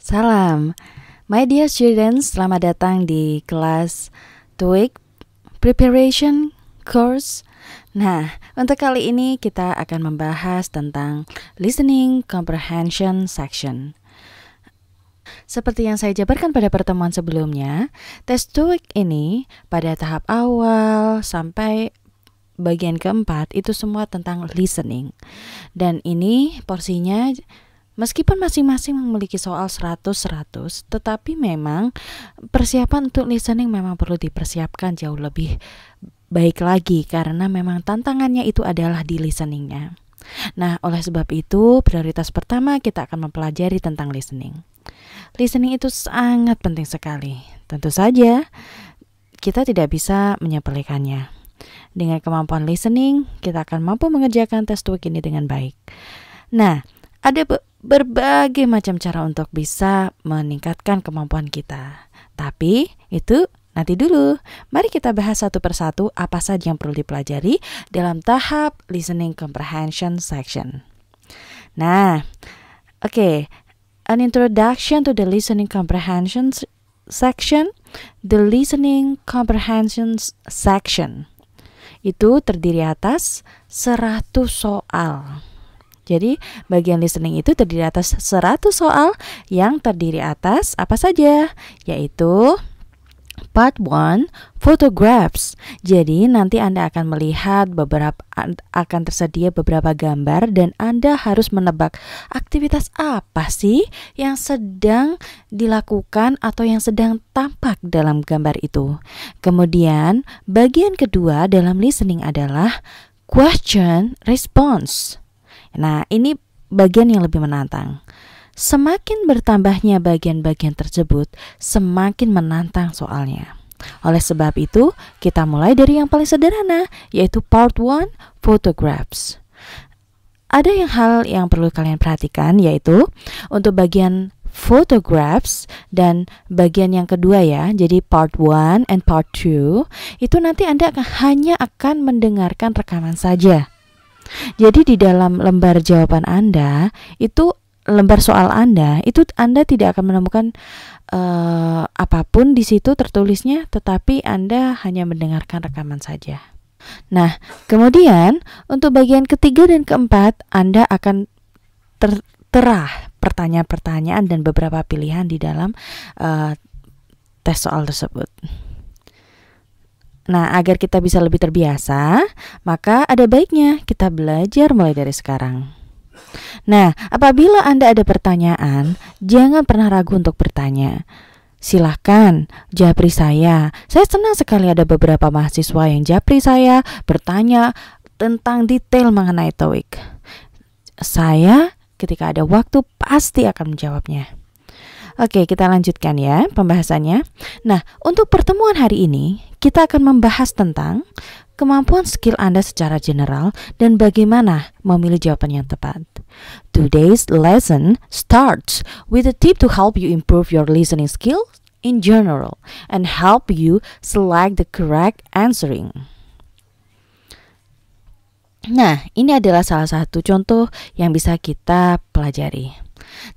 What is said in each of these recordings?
Salam, my dear students, selamat datang di kelas TOEIC Preparation Course. Nah, untuk kali ini kita akan membahas tentang Listening Comprehension Section seperti yang saya jabarkan pada pertemuan sebelumnya, tes TOEIC ini pada tahap awal sampai bagian keempat itu semua tentang listening. Dan ini porsinya Meskipun masing-masing memiliki soal 100-100, tetapi memang persiapan untuk listening memang perlu dipersiapkan jauh lebih baik lagi karena memang tantangannya itu adalah di listeningnya. Nah, oleh sebab itu, prioritas pertama kita akan mempelajari tentang listening listening itu sangat penting sekali. Tentu saja, kita tidak bisa menyepelekannya. Dengan kemampuan listening, kita akan mampu mengerjakan tes TOEIC ini dengan baik. Nah, ada be berbagai macam cara untuk bisa meningkatkan kemampuan kita. Tapi itu nanti dulu. Mari kita bahas satu persatu apa saja yang perlu dipelajari dalam tahap listening comprehension section. Nah, oke, okay, an introduction to the listening comprehension section, the listening comprehension section. Itu terdiri atas 100 soal. Jadi, bagian listening itu terdiri atas 100 soal yang terdiri atas apa saja? Yaitu Part 1 Photographs. Jadi nanti Anda akan melihat beberapa akan tersedia beberapa gambar dan Anda harus menebak aktivitas apa sih yang sedang dilakukan atau yang sedang tampak dalam gambar itu. Kemudian, bagian kedua dalam listening adalah question response. Nah, ini bagian yang lebih menantang. Semakin bertambahnya bagian-bagian tersebut, semakin menantang soalnya. Oleh sebab itu, kita mulai dari yang paling sederhana, yaitu part 1, photographs. Ada yang hal yang perlu kalian perhatikan yaitu untuk bagian photographs dan bagian yang kedua ya. Jadi part 1 and part 2 itu nanti Anda akan, hanya akan mendengarkan rekaman saja. Jadi di dalam lembar jawaban Anda itu lembar soal Anda, itu Anda tidak akan menemukan uh, apapun di situ tertulisnya, tetapi Anda hanya mendengarkan rekaman saja. Nah, kemudian untuk bagian ketiga dan keempat, Anda akan tertera pertanyaan-pertanyaan dan beberapa pilihan di dalam uh, tes soal tersebut. Nah, agar kita bisa lebih terbiasa, maka ada baiknya kita belajar mulai dari sekarang. Nah, apabila Anda ada pertanyaan, jangan pernah ragu untuk bertanya. Silahkan, japri saya. Saya senang sekali ada beberapa mahasiswa yang japri saya bertanya tentang detail mengenai TOEIC. Saya ketika ada waktu pasti akan menjawabnya. Oke, kita lanjutkan ya pembahasannya. Nah, untuk pertemuan hari ini, kita akan membahas tentang kemampuan skill Anda secara general, dan bagaimana memilih jawaban yang tepat. Today's lesson starts with a tip to help you improve your listening skill in general and help you select the correct answering. Nah, ini adalah salah satu contoh yang bisa kita pelajari.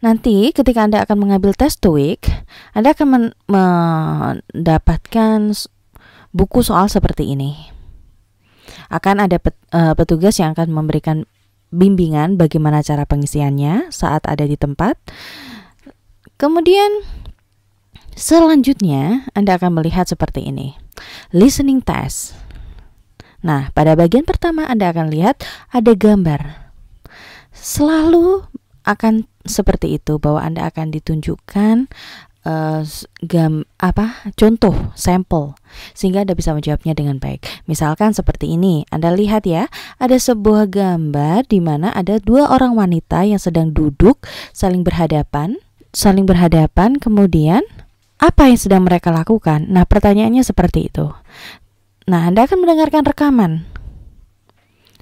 Nanti ketika Anda akan mengambil tes TOEIC, Anda akan mendapatkan buku soal seperti ini. Akan ada pet, uh, petugas yang akan memberikan bimbingan bagaimana cara pengisiannya saat ada di tempat. Kemudian selanjutnya Anda akan melihat seperti ini. Listening test. Nah, pada bagian pertama Anda akan lihat ada gambar. Selalu akan seperti itu bahwa Anda akan ditunjukkan uh, gam apa contoh sampel sehingga Anda bisa menjawabnya dengan baik. Misalkan seperti ini, Anda lihat ya, ada sebuah gambar di mana ada dua orang wanita yang sedang duduk saling berhadapan, saling berhadapan kemudian apa yang sedang mereka lakukan? Nah, pertanyaannya seperti itu. Nah, Anda akan mendengarkan rekaman.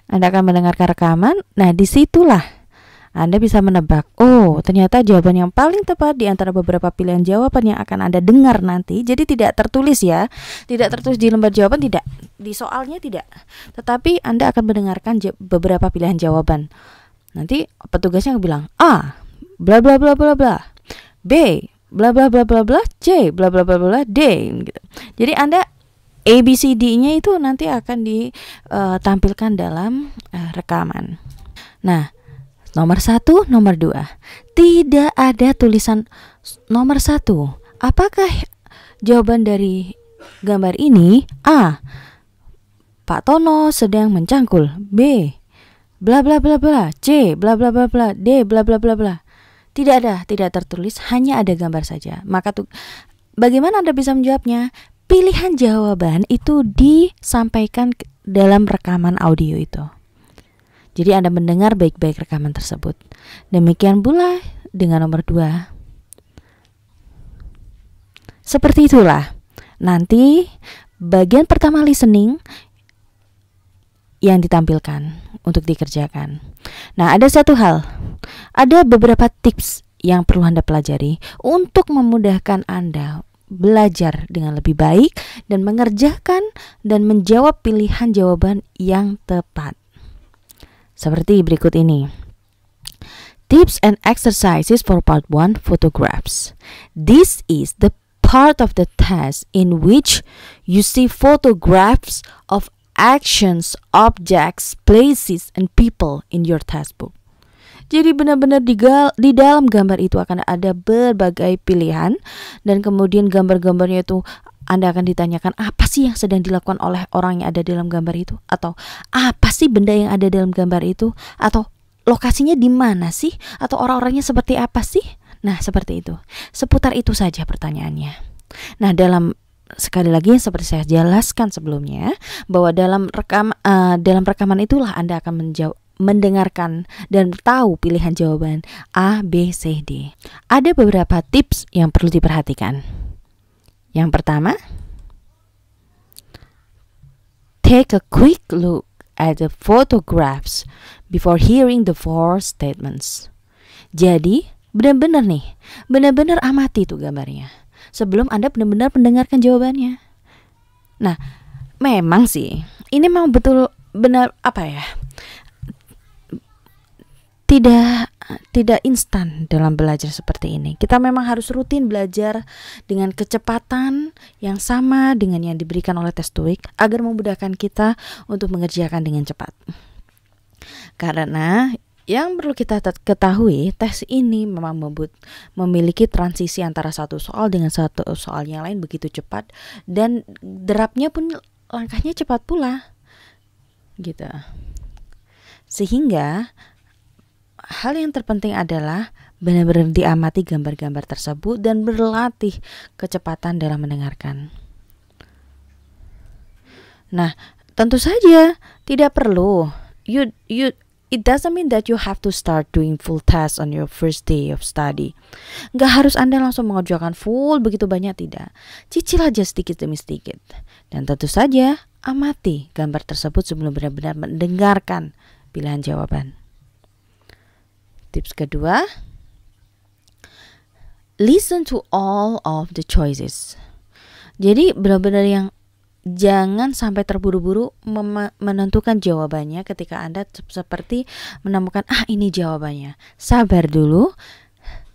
Anda akan mendengarkan rekaman. Nah, disitulah anda bisa menebak, oh ternyata jawaban yang paling tepat di antara beberapa pilihan jawaban yang akan Anda dengar nanti. Jadi tidak tertulis ya, tidak tertulis di lembar jawaban, tidak di soalnya tidak. Tetapi Anda akan mendengarkan beberapa pilihan jawaban. Nanti petugasnya bilang A, bla bla bla bla bla, B, bla bla bla bla bla, C, bla bla bla bla, D. Gitu. Jadi Anda A, B, C, D-nya itu nanti akan ditampilkan eh, dalam eh, rekaman. Nah, Nomor satu, nomor dua. Tidak ada tulisan nomor satu. Apakah jawaban dari gambar ini? A. Pak Tono sedang mencangkul. B. Bla bla bla bla. C. Bla bla bla bla. D. Bla bla bla bla. Tidak ada, tidak tertulis, hanya ada gambar saja. Maka tuh bagaimana Anda bisa menjawabnya? Pilihan jawaban itu disampaikan dalam rekaman audio itu. Jadi Anda mendengar baik-baik rekaman tersebut. Demikian pula dengan nomor 2. Seperti itulah. Nanti bagian pertama listening yang ditampilkan untuk dikerjakan. Nah, ada satu hal. Ada beberapa tips yang perlu Anda pelajari untuk memudahkan Anda belajar dengan lebih baik dan mengerjakan dan menjawab pilihan jawaban yang tepat. Seperti berikut ini. Tips and exercises for part 1 photographs. This is the part of the test in which you see photographs of actions, objects, places, and people in your test book. Jadi benar-benar di, di dalam gambar itu akan ada berbagai pilihan dan kemudian gambar-gambarnya itu anda akan ditanyakan apa sih yang sedang dilakukan oleh orang yang ada dalam gambar itu atau apa sih benda yang ada dalam gambar itu atau lokasinya di mana sih atau orang-orangnya seperti apa sih? Nah, seperti itu. Seputar itu saja pertanyaannya. Nah, dalam sekali lagi seperti saya jelaskan sebelumnya bahwa dalam rekam uh, dalam rekaman itulah Anda akan menjawab mendengarkan dan tahu pilihan jawaban A, B, C, D. Ada beberapa tips yang perlu diperhatikan. Yang pertama, take a quick look at the photographs before hearing the four statements. Jadi, benar-benar nih, benar-benar amati tuh gambarnya sebelum Anda benar-benar mendengarkan jawabannya. Nah, memang sih, ini memang betul benar apa ya? Tidak tidak instan dalam belajar seperti ini. Kita memang harus rutin belajar dengan kecepatan yang sama dengan yang diberikan oleh tes TOEIC agar memudahkan kita untuk mengerjakan dengan cepat. Karena yang perlu kita ketahui, tes ini memang membut, memiliki transisi antara satu soal dengan satu soal yang lain begitu cepat dan derapnya pun langkahnya cepat pula. Gitu. Sehingga hal yang terpenting adalah benar-benar diamati gambar-gambar tersebut dan berlatih kecepatan dalam mendengarkan. Nah, tentu saja tidak perlu you you it doesn't mean that you have to start doing full test on your first day of study. Gak harus Anda langsung mengerjakan full begitu banyak tidak. Cicil aja sedikit demi sedikit. Dan tentu saja amati gambar tersebut sebelum benar-benar mendengarkan pilihan jawaban. Tips kedua, listen to all of the choices. Jadi benar-benar yang jangan sampai terburu-buru menentukan jawabannya ketika Anda seperti menemukan ah ini jawabannya. Sabar dulu,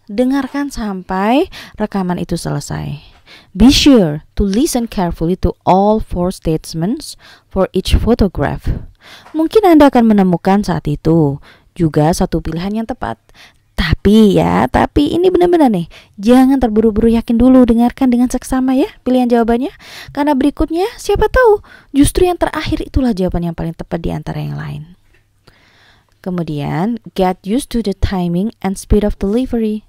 dengarkan sampai rekaman itu selesai. Be sure to listen carefully to all four statements for each photograph. Mungkin Anda akan menemukan saat itu juga satu pilihan yang tepat. Tapi ya, tapi ini benar-benar nih, jangan terburu-buru yakin dulu, dengarkan dengan seksama ya pilihan jawabannya. Karena berikutnya siapa tahu justru yang terakhir itulah jawaban yang paling tepat di antara yang lain. Kemudian, get used to the timing and speed of delivery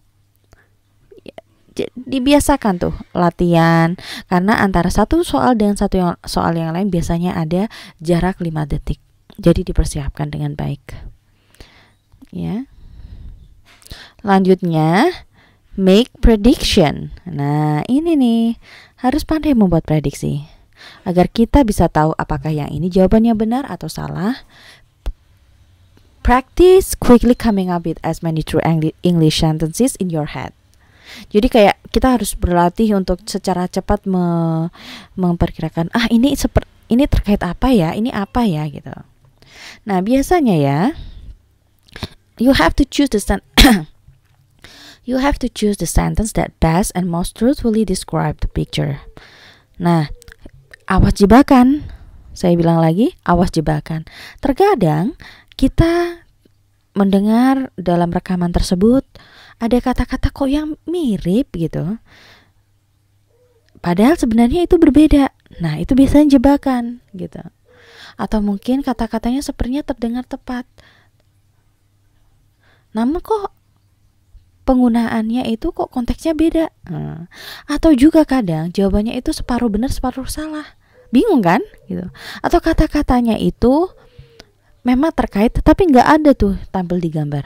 dibiasakan tuh latihan karena antara satu soal dengan satu yang, soal yang lain biasanya ada jarak 5 detik. Jadi dipersiapkan dengan baik ya. Lanjutnya make prediction. Nah, ini nih harus pandai membuat prediksi agar kita bisa tahu apakah yang ini jawabannya benar atau salah. Practice quickly coming up with as many true English sentences in your head. Jadi kayak kita harus berlatih untuk secara cepat me memperkirakan ah ini seperti ini terkait apa ya, ini apa ya gitu. Nah, biasanya ya you have to choose the sen. you have to choose the sentence that best and most truthfully describe the picture. Nah, awas jebakan. Saya bilang lagi, awas jebakan. Terkadang kita mendengar dalam rekaman tersebut ada kata-kata kok yang mirip gitu. Padahal sebenarnya itu berbeda. Nah, itu biasanya jebakan gitu. Atau mungkin kata-katanya sepertinya terdengar tepat namun kok penggunaannya itu kok konteksnya beda hmm. atau juga kadang jawabannya itu separuh benar separuh salah bingung kan gitu atau kata-katanya itu memang terkait tapi nggak ada tuh tampil di gambar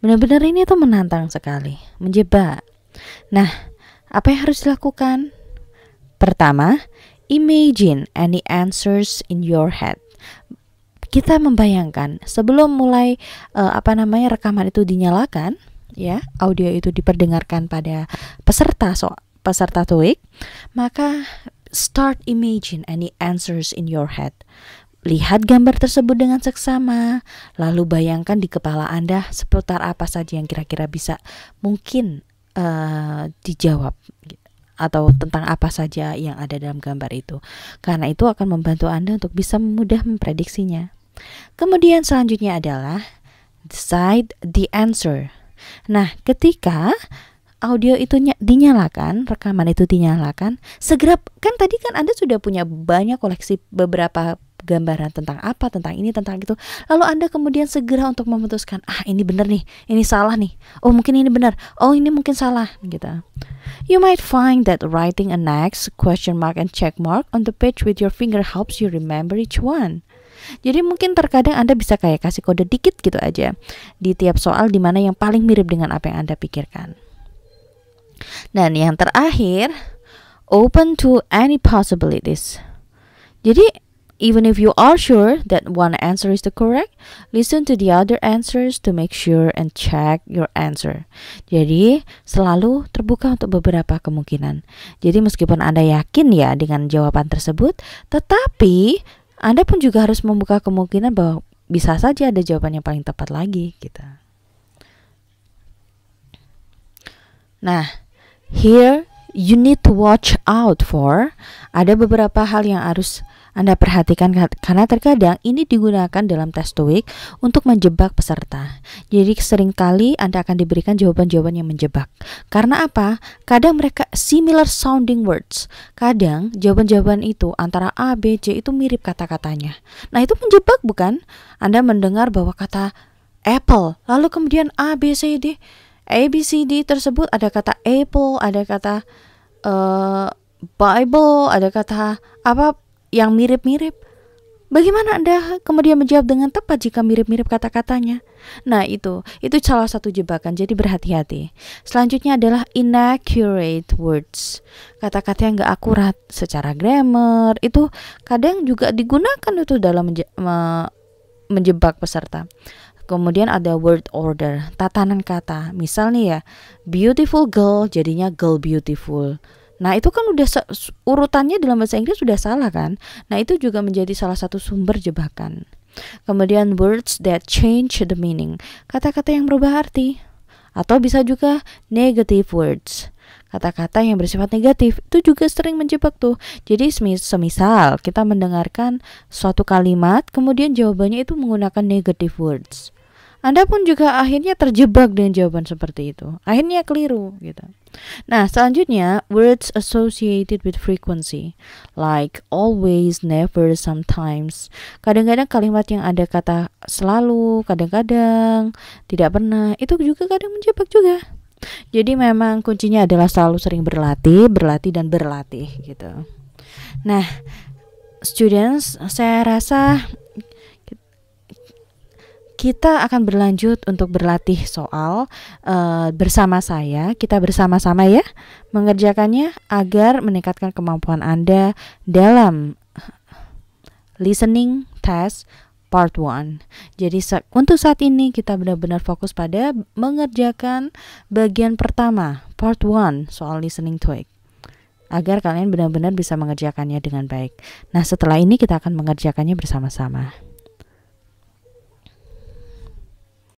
benar-benar ini tuh menantang sekali menjebak nah apa yang harus dilakukan pertama imagine any answers in your head kita membayangkan sebelum mulai uh, apa namanya rekaman itu dinyalakan ya audio itu diperdengarkan pada peserta so peserta TOEIC maka start imagine any answers in your head Lihat gambar tersebut dengan seksama, lalu bayangkan di kepala Anda seputar apa saja yang kira-kira bisa mungkin uh, dijawab atau tentang apa saja yang ada dalam gambar itu. Karena itu akan membantu Anda untuk bisa mudah memprediksinya. Kemudian selanjutnya adalah decide the answer. Nah, ketika audio itu dinyalakan, rekaman itu dinyalakan, segera kan tadi kan Anda sudah punya banyak koleksi beberapa gambaran tentang apa, tentang ini, tentang itu. Lalu Anda kemudian segera untuk memutuskan, ah ini benar nih, ini salah nih. Oh mungkin ini benar, oh ini mungkin salah, gitu. You might find that writing an X, question mark, and check mark on the page with your finger helps you remember each one. Jadi mungkin terkadang Anda bisa kayak kasih kode dikit gitu aja di tiap soal di mana yang paling mirip dengan apa yang Anda pikirkan. Dan nah, yang terakhir, open to any possibilities. Jadi even if you are sure that one answer is the correct, listen to the other answers to make sure and check your answer. Jadi, selalu terbuka untuk beberapa kemungkinan. Jadi, meskipun Anda yakin ya dengan jawaban tersebut, tetapi anda pun juga harus membuka kemungkinan bahwa bisa saja ada jawaban yang paling tepat lagi Kita. Gitu. Nah, here you need to watch out for ada beberapa hal yang harus anda perhatikan karena terkadang ini digunakan dalam test week untuk menjebak peserta. Jadi seringkali Anda akan diberikan jawaban-jawaban yang menjebak. Karena apa? Kadang mereka similar sounding words. Kadang jawaban-jawaban itu antara A, B, C itu mirip kata-katanya. Nah, itu menjebak bukan? Anda mendengar bahwa kata apple, lalu kemudian A, B, C, D A B C D tersebut ada kata apple, ada kata uh, Bible, ada kata apa yang mirip-mirip. Bagaimana Anda kemudian menjawab dengan tepat jika mirip-mirip kata-katanya? Nah, itu. Itu salah satu jebakan, jadi berhati-hati. Selanjutnya adalah inaccurate words. Kata-kata yang gak akurat secara grammar, itu kadang juga digunakan itu dalam menjebak peserta. Kemudian ada word order, tatanan kata. misalnya ya, beautiful girl jadinya girl beautiful. Nah, itu kan udah urutannya dalam bahasa Inggris sudah salah kan? Nah, itu juga menjadi salah satu sumber jebakan. Kemudian words that change the meaning, kata-kata yang berubah arti. Atau bisa juga negative words kata-kata yang bersifat negatif itu juga sering menjebak tuh. Jadi semisal kita mendengarkan suatu kalimat kemudian jawabannya itu menggunakan negative words. Anda pun juga akhirnya terjebak dengan jawaban seperti itu. Akhirnya keliru gitu. Nah, selanjutnya words associated with frequency like always, never, sometimes. Kadang-kadang kalimat yang ada kata selalu, kadang-kadang, tidak pernah, itu juga kadang menjebak juga. Jadi memang kuncinya adalah selalu sering berlatih, berlatih dan berlatih gitu. Nah, students, saya rasa kita akan berlanjut untuk berlatih soal uh, bersama saya. Kita bersama-sama ya mengerjakannya agar meningkatkan kemampuan Anda dalam listening test part 1. Jadi untuk saat ini kita benar-benar fokus pada mengerjakan bagian pertama, part 1 soal listening tweak. agar kalian benar-benar bisa mengerjakannya dengan baik. Nah, setelah ini kita akan mengerjakannya bersama-sama.